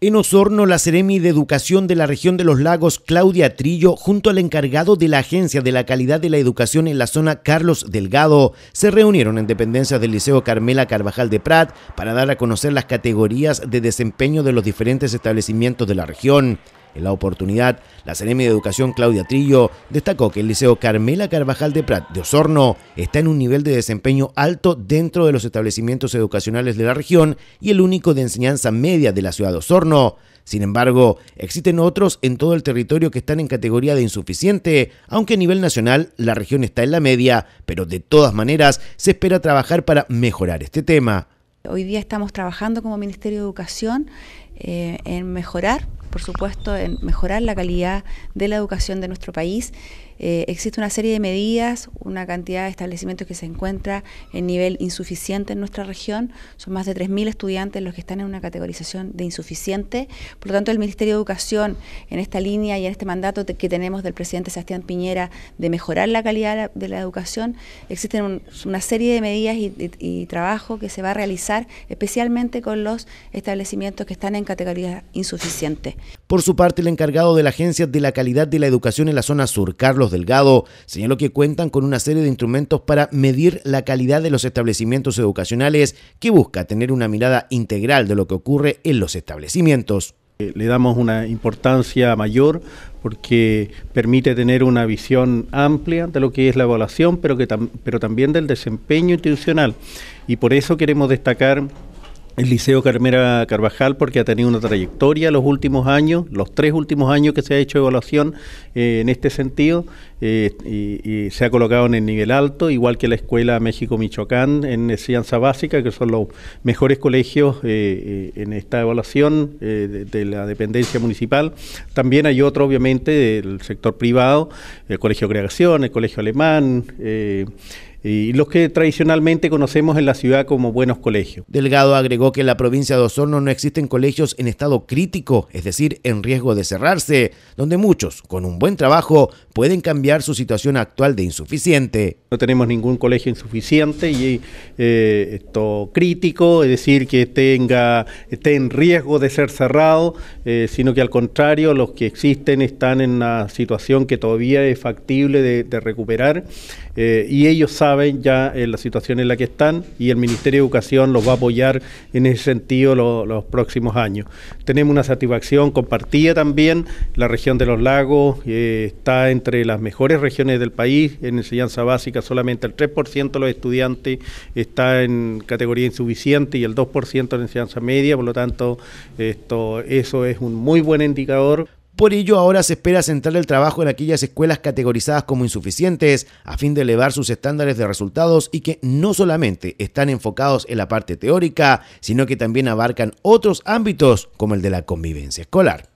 En Osorno, la Ceremi de Educación de la región de los lagos, Claudia Trillo, junto al encargado de la Agencia de la Calidad de la Educación en la zona, Carlos Delgado, se reunieron en dependencia del Liceo Carmela Carvajal de Prat para dar a conocer las categorías de desempeño de los diferentes establecimientos de la región. En la oportunidad, la CNM de Educación Claudia Trillo destacó que el Liceo Carmela Carvajal de Prat de Osorno está en un nivel de desempeño alto dentro de los establecimientos educacionales de la región y el único de enseñanza media de la ciudad de Osorno. Sin embargo, existen otros en todo el territorio que están en categoría de insuficiente, aunque a nivel nacional la región está en la media, pero de todas maneras se espera trabajar para mejorar este tema. Hoy día estamos trabajando como Ministerio de Educación eh, en mejorar por supuesto, en mejorar la calidad de la educación de nuestro país. Eh, existe una serie de medidas, una cantidad de establecimientos que se encuentra en nivel insuficiente en nuestra región. Son más de 3.000 estudiantes los que están en una categorización de insuficiente. Por lo tanto, el Ministerio de Educación, en esta línea y en este mandato que tenemos del presidente Sebastián Piñera de mejorar la calidad de la educación, existen una serie de medidas y, trabajo que se va a realizar especialmente con los establecimientos que están en categoría insuficiente. Por su parte, el encargado de la Agencia de la Calidad de la Educación en la zona sur, Carlos Delgado, señaló que cuentan con una serie de instrumentos para medir la calidad de los establecimientos educacionales que busca tener una mirada integral de lo que ocurre en los establecimientos. Eh, le damos una importancia mayor porque permite tener una visión amplia de lo que es la evaluación, pero, que pero también del desempeño institucional. Y por eso queremos destacar el Liceo Carmera Carvajal porque ha tenido una trayectoria los últimos años, los tres últimos años que se ha hecho evaluación eh, en este sentido eh, y, se ha colocado en el nivel alto, igual que la Escuela México-Michoacán en enseñanza básica, que son los mejores colegios eh, en esta evaluación de, la dependencia municipal. También hay otro, obviamente, del sector privado, el Colegio Creación, el Colegio Alemán y los que tradicionalmente conocemos en la ciudad como buenos colegios. Delgado agregó que en la provincia de Osorno no existen colegios en estado crítico, es decir, en riesgo de cerrarse, donde muchos, con un buen trabajo, pueden cambiar su situación actual de insuficiente. No tenemos ningún colegio insuficiente y eh, esto crítico, es decir, que tenga, esté en riesgo de ser cerrado, eh, sino que al contrario, los que existen están en una situación que todavía es factible de, recuperar eh, y ellos saben saben ya en eh, la situación en la que están y el Ministerio de Educación los va a apoyar en ese sentido los próximos años. Tenemos una satisfacción compartida también, la región de los lagos eh, está entre las mejores regiones del país, en enseñanza básica solamente el 3% de los estudiantes está en categoría insuficiente y el 2% en enseñanza media, por lo tanto esto, eso es un muy buen indicador por ello, ahora se espera centrar el trabajo en aquellas escuelas categorizadas como insuficientes, a fin de elevar sus estándares de resultados y que no solamente están enfocados en la parte teórica, sino que también abarcan otros ámbitos como el de la convivencia escolar.